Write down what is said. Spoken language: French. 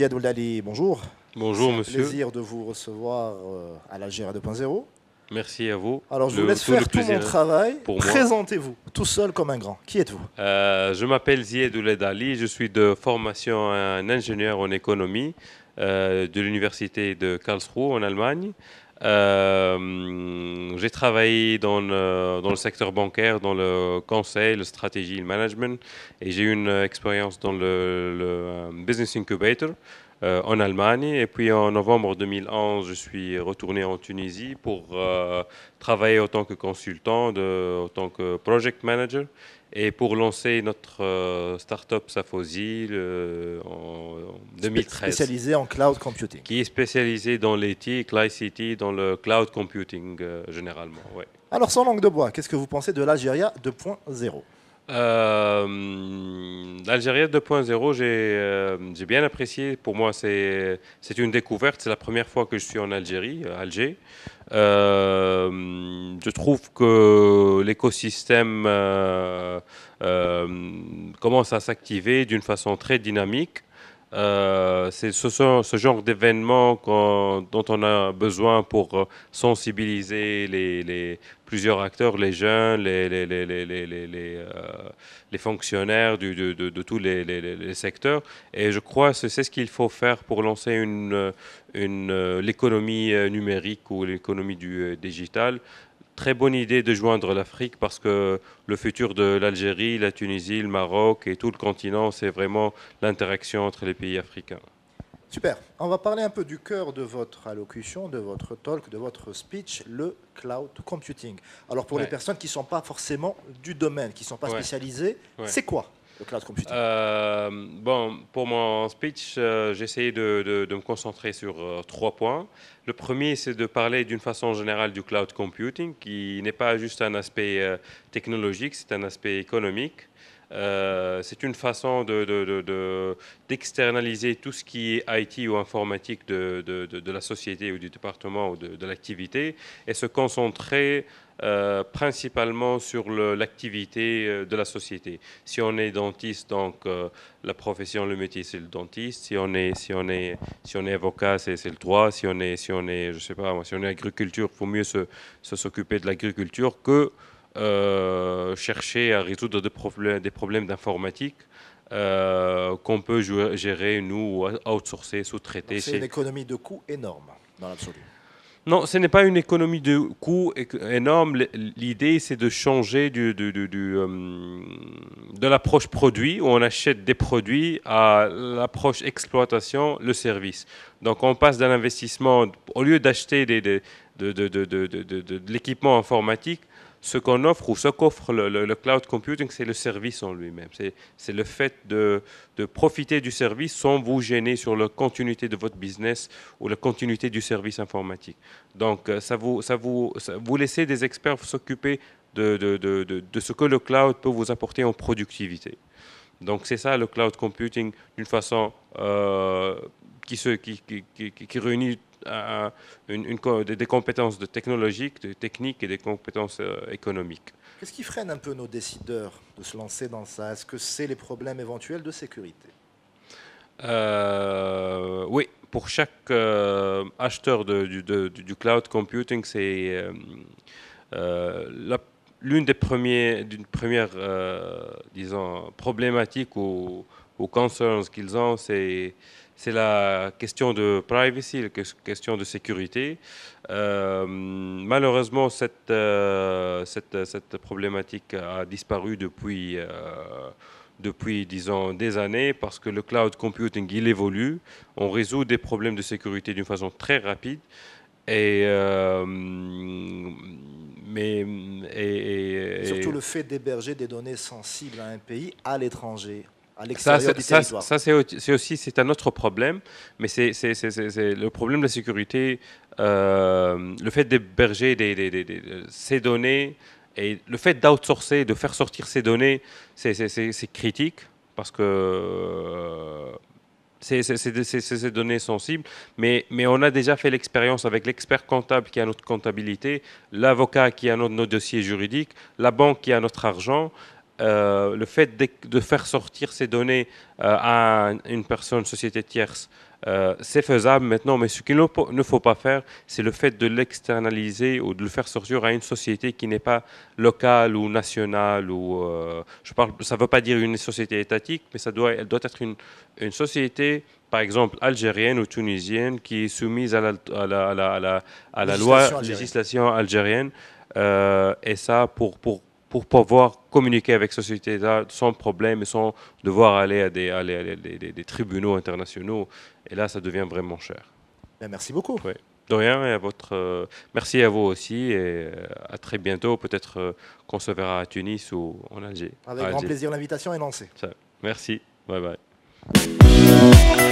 Ziad Ouldali, bonjour. Bonjour, monsieur. plaisir de vous recevoir euh, à l'Algérie 2.0. Merci à vous. Alors, je vous laisse faire tout mon travail. Présentez-vous, tout seul comme un grand. Qui êtes-vous euh, Je m'appelle Zied Ouledali. Je suis de formation un ingénieur en économie euh, de l'université de Karlsruhe en Allemagne. Euh, j'ai travaillé dans le, secteur bancaire, dans le conseil, la stratégie, le management, et j'ai eu une expérience dans le, le, euh, business incubator euh, en Allemagne. Et puis en novembre 2011, je suis retourné en Tunisie pour euh, travailler en tant que consultant, de, en tant que project manager. Et pour lancer notre euh, start-up Safosi en 2013. Spécialisé en cloud computing. Qui est spécialisé dans l'éthique, l'ICT, dans le cloud computing généralement. Alors sans langue de bois, qu'est-ce que vous pensez de l'Algérie 2.0 euh, 2.0, euh, j'ai bien apprécié. Pour moi, c'est une découverte. C'est la première fois que je suis en Algérie, euh, Alger. Euh, je trouve que l'écosystème commence à s'activer d'une façon très dynamique. Euh, c'est ce, genre d'événement dont on a besoin pour euh, sensibiliser les, plusieurs acteurs, les jeunes, les, fonctionnaires de, tous les, secteurs. Et je crois que c'est ce qu'il faut faire pour lancer une euh, l'économie numérique ou l'économie du digital très bonne idée de joindre l'Afrique parce que le futur de l'Algérie, la Tunisie, le Maroc et tout le continent, c'est vraiment l'interaction entre les pays africains. Super. On va parler un peu du cœur de votre allocution, de votre talk, de votre speech, le cloud computing. Alors pour les personnes qui ne sont pas forcément du domaine, qui ne sont pas spécialisées, c'est quoi le cloud euh, Bon, pour mon speech, euh, j'ai essayé de, me concentrer sur euh, trois points. Le premier, c'est de parler d'une façon générale du cloud computing, qui n'est pas juste un aspect technologique, c'est un aspect économique. Euh, c'est une façon d'externaliser de, de, tout ce qui est IT ou informatique de, la société ou du département ou de, l'activité et se concentrer euh, principalement sur l'activité euh, de la société. Si on est dentiste, donc la profession, le métier, c'est le dentiste. Si on est, si on est, si on est avocat, c'est le droit. Si on est, si on est, je sais pas, si on est agriculture, il faut mieux se, s'occuper de l'agriculture que euh, chercher à résoudre des problèmes, des problèmes d'informatique euh, qu'on peut gérer, nous, ou outsourcer, sous-traiter. C'est une économie de coûts énorme, dans l'absolu. Non, ce n'est pas une économie de coûts énorme. L'idée, c'est de changer du, euh, de l'approche produit, où on achète des produits, à l'approche exploitation, le service. Donc on passe d'un investissement, au lieu d'acheter des, de l'équipement informatique, ce qu'on offre ou ce qu'offre le, cloud computing, c'est le service en lui-même. C'est le fait de, profiter du service sans vous gêner sur la continuité de votre business ou la continuité du service informatique. Donc, euh, ça vous, ça vous, vous laissez des experts s'occuper de, de, ce que le cloud peut vous apporter en productivité. Donc, c'est ça le cloud computing d'une façon euh, qui, qui réunit une, une, des compétences de technologiques, de techniques et des compétences euh, économiques. Qu'est-ce qui freine un peu nos décideurs de se lancer dans ça Est-ce que c'est les problèmes éventuels de sécurité euh, Oui, pour chaque euh, acheteur du, cloud computing, c'est l'une des premières, d'une première, disons, problématique ou, ou concerns qu'ils ont, c'est c'est la question de privacy, la question de sécurité. Euh, malheureusement, euh, cette, cette, problématique a disparu depuis, euh, depuis, disons, des années parce que le cloud computing, il évolue. On résout des problèmes de sécurité d'une façon très rapide. Et, mais, Surtout le fait d'héberger des données sensibles à un pays à l'étranger ça, c'est aussi c'est un autre problème, mais c'est le problème de la sécurité, euh, le fait d'héberger des, des, des, ces données et le fait d'outsourcer, de faire sortir ces données, c'est critique parce que euh, c'est ces données sensibles, mais, mais on a déjà fait l'expérience avec l'expert comptable qui a notre comptabilité, l'avocat qui a notre, nos dossiers juridiques, la banque qui a notre argent. Euh, le fait de, faire sortir ces données euh, à une personne, société tierce, euh, c'est faisable maintenant, mais ce qu'il ne faut pas faire, c'est le fait de l'externaliser ou de le faire sortir à une société qui n'est pas locale ou nationale. Ou, je parle, ça ne veut pas dire une société étatique, mais ça doit, elle doit être une, société par exemple algérienne ou tunisienne qui est soumise à la, à la, à la, législation loi algérienne. législation algérienne. et ça, pour, pour, pour pouvoir communiquer avec société-là sans problème et sans devoir aller à des, des, tribunaux internationaux. Et là, ça devient vraiment cher. Ben, merci beaucoup. Oui. De rien, et à votre, euh, merci à vous aussi, et euh, à très bientôt, peut-être euh, qu'on se verra à Tunis ou en Algérie. Avec grand plaisir, l'invitation est lancée. Merci, bye bye.